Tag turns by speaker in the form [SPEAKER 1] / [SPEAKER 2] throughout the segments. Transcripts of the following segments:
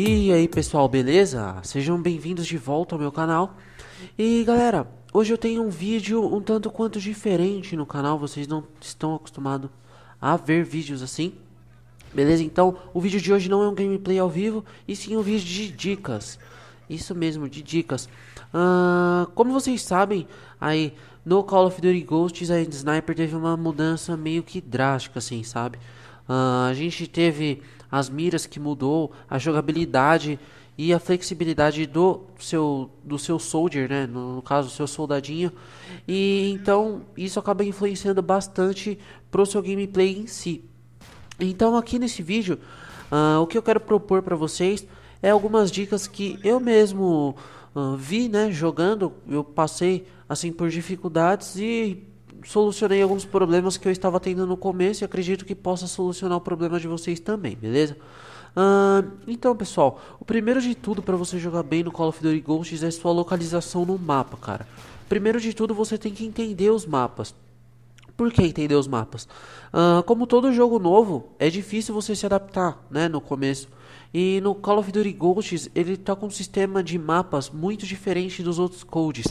[SPEAKER 1] E aí pessoal, beleza? Sejam bem-vindos de volta ao meu canal. E galera, hoje eu tenho um vídeo um tanto quanto diferente no canal, vocês não estão acostumados a ver vídeos assim. Beleza? Então, o vídeo de hoje não é um gameplay ao vivo, e sim um vídeo de dicas. Isso mesmo, de dicas. Uh, como vocês sabem, aí no Call of Duty Ghosts, a Sniper teve uma mudança meio que drástica, assim, sabe? Uh, a gente teve as miras que mudou, a jogabilidade e a flexibilidade do seu do seu soldier, né, no, caso, seu soldadinho. E então isso acaba influenciando bastante pro seu gameplay em si. Então aqui nesse vídeo, uh, o que eu quero propor para vocês é algumas dicas que eu mesmo uh, vi, né, jogando, eu passei assim por dificuldades e solucionei alguns problemas que eu estava tendo no começo e acredito que possa solucionar o problema de vocês também, beleza? Uh, então, pessoal, o primeiro de tudo para você jogar bem no Call of Duty Ghosts é sua localização no mapa, cara. Primeiro de tudo, você tem que entender os mapas. Por que entender os mapas? Uh, como todo jogo novo, é difícil você se adaptar, né, no começo. E no Call of Duty Ghosts, ele está com um sistema de mapas muito diferente dos outros codes.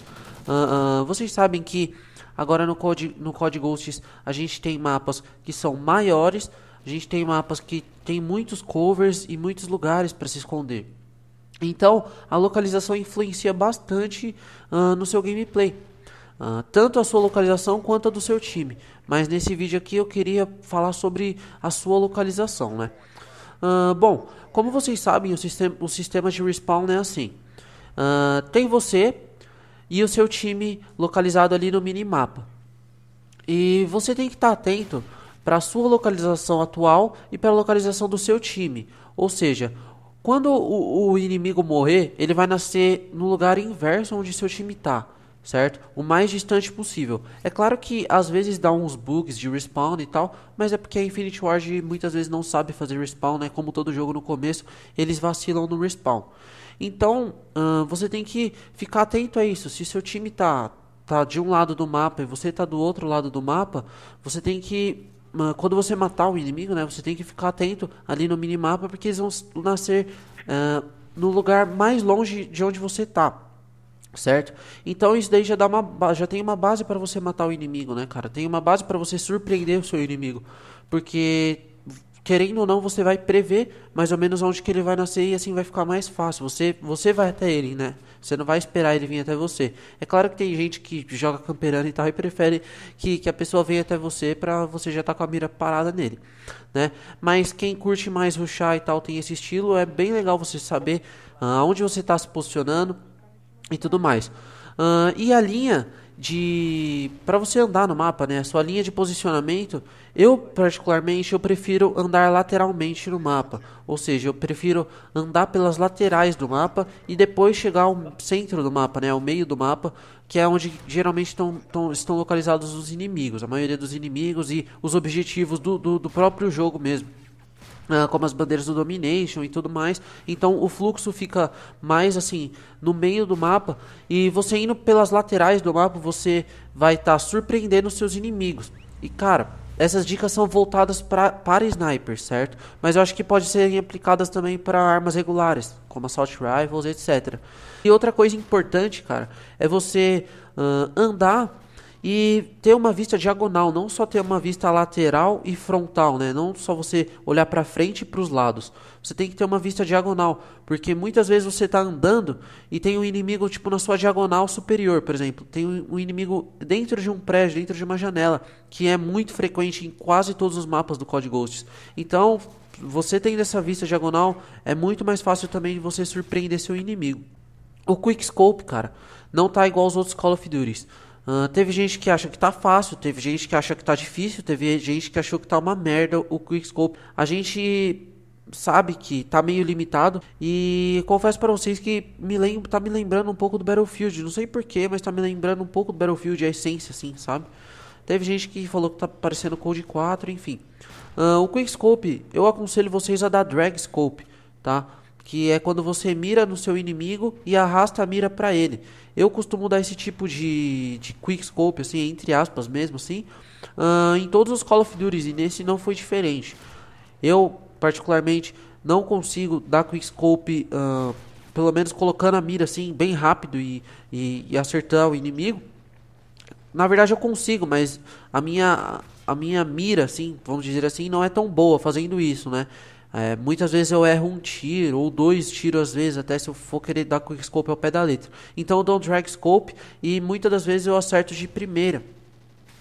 [SPEAKER 1] Uh, uh, vocês sabem que agora no Code, no Code Ghosts a gente tem mapas que são maiores, a gente tem mapas que tem muitos covers e muitos lugares para se esconder. Então, a localização influencia bastante uh, no seu gameplay. Uh, tanto a sua localização quanto a do seu time. Mas nesse vídeo aqui eu queria falar sobre a sua localização, né? Uh, bom, como vocês sabem, o sistema, o sistema de respawn é assim. Uh, tem você e o seu time localizado ali no minimapa. E você tem que estar atento para a sua localização atual e para a localização do seu time. Ou seja, quando o, o inimigo morrer, ele vai nascer no lugar inverso onde seu time está certo? O mais distante possível. É claro que às vezes dá uns bugs de respawn e tal, mas é porque a Infinity Ward muitas vezes não sabe fazer respawn, né? Como todo jogo no começo, eles vacilam no respawn. Então, você tem que ficar atento a isso. Se seu time tá, tá de um lado do mapa e você tá do outro lado do mapa, você tem que quando você matar o inimigo, né, você tem que ficar atento ali no minimapa, porque eles vão nascer uh, no lugar mais longe de onde você está certo? Então isso daí já dá uma já tem uma base para você matar o inimigo, né, cara? Tem uma base para você surpreender o seu inimigo, porque querendo ou não você vai prever mais ou menos onde que ele vai nascer e assim vai ficar mais fácil. Você você vai até ele, né? Você não vai esperar ele vir até você. É claro que tem gente que joga camperando e tal e prefere que, que a pessoa venha até você para você já estar tá com a mira parada nele, né? Mas quem curte mais ruxar e tal tem esse estilo, é bem legal você saber aonde ah, você está se posicionando e tudo mais. Uh, e a linha de para você andar no mapa, né? A sua linha de posicionamento, eu particularmente eu prefiro andar lateralmente no mapa, ou seja, eu prefiro andar pelas laterais do mapa e depois chegar ao centro do mapa, né? Ao meio do mapa, que é onde geralmente tão, tão, estão localizados os inimigos, a maioria dos inimigos e os objetivos do, do, do próprio jogo mesmo. Ah, como as bandeiras do Domination e tudo mais. Então o fluxo fica mais assim no meio do mapa e você indo pelas laterais do mapa você vai estar tá surpreendendo seus inimigos. E cara, essas dicas são voltadas pra, para snipers, certo? Mas eu acho que podem ser aplicadas também para armas regulares, como assault rifles, etc. E outra coisa importante, cara, é você uh, andar e ter uma vista diagonal, não só ter uma vista lateral e frontal, né? Não só você olhar para frente e para os lados. Você tem que ter uma vista diagonal, porque muitas vezes você está andando e tem um inimigo tipo na sua diagonal superior, por exemplo, tem um inimigo dentro de um prédio, dentro de uma janela, que é muito frequente em quase todos os mapas do Code Ghosts. Então, você tendo essa vista diagonal, é muito mais fácil também de você surpreender seu inimigo. O quick scope, cara, não tá igual aos outros Call of Duty. Uh, teve gente que acha que tá fácil, teve gente que acha que tá difícil, teve gente que achou que tá uma merda o Quickscope. A gente sabe que tá meio limitado e confesso para vocês que me lembro, tá me lembrando um pouco do Battlefield, não sei porquê, mas tá me lembrando um pouco do Battlefield, a essência assim, sabe? Teve gente que falou que tá parecendo Code 4, enfim. Uh, o Quickscope, eu aconselho vocês a dar Drag Scope, tá? que é quando você mira no seu inimigo e arrasta a mira para ele. Eu costumo dar esse tipo de, de quickscope, assim, entre aspas mesmo, assim, uh, em todos os Call of Duty e nesse não foi diferente. Eu, particularmente, não consigo dar quickscope, uh, ah, pelo menos colocando a mira, assim, bem rápido e, e, e acertar o inimigo. Na verdade eu consigo, mas a minha, a minha mira, assim, vamos dizer assim, não é tão boa fazendo isso, né? É, muitas vezes eu erro um tiro ou dois tiros às vezes, até se eu for querer dar quickscope ao pé da letra. Então eu dou um drag scope e muitas das vezes eu acerto de primeira.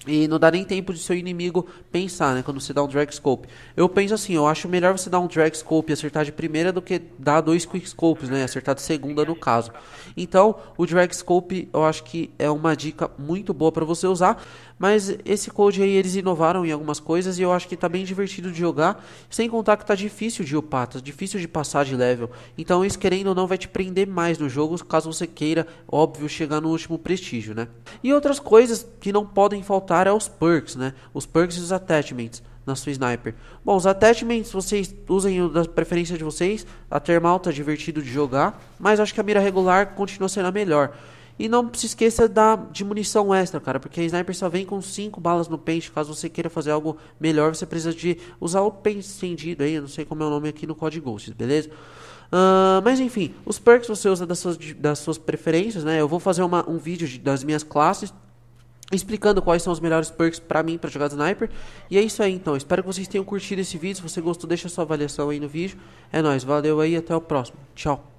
[SPEAKER 1] E não dá nem tempo de seu inimigo pensar, né? Quando você dá um drag scope. Eu penso assim, eu acho melhor você dar um drag scope e acertar de primeira do que dar dois quick scopes, né? Acertar de segunda no caso. Então, o drag scope eu acho que é uma dica muito boa para você usar. Mas esse code aí eles inovaram em algumas coisas e eu acho que tá bem divertido de jogar. Sem contar que tá difícil de upar, tá difícil de passar de level. Então, isso querendo ou não vai te prender mais no jogo, caso você queira, óbvio, chegar no último prestígio, né? E outras coisas que não podem faltar voltar aos perks, né? Os perks e os attachments na sua sniper. Bom, os attachments vocês usem da preferência de vocês. A termal tá divertido de jogar, mas acho que a mira regular continua sendo a melhor. E não se esqueça da, de munição extra, cara, porque a sniper só vem com 5 balas no pente. Caso você queira fazer algo melhor, você precisa de usar o pente estendido aí. Eu não sei como é o nome aqui no código Ghosts, beleza? Uh, mas enfim, os perks você usa das suas, das suas preferências, né? Eu vou fazer uma, um vídeo de, das minhas classes, explicando quais são os melhores perks para mim para jogar sniper. E é isso aí então, espero que vocês tenham curtido esse vídeo, se você gostou deixa sua avaliação aí no vídeo. É nóis, valeu aí, até o próximo, tchau.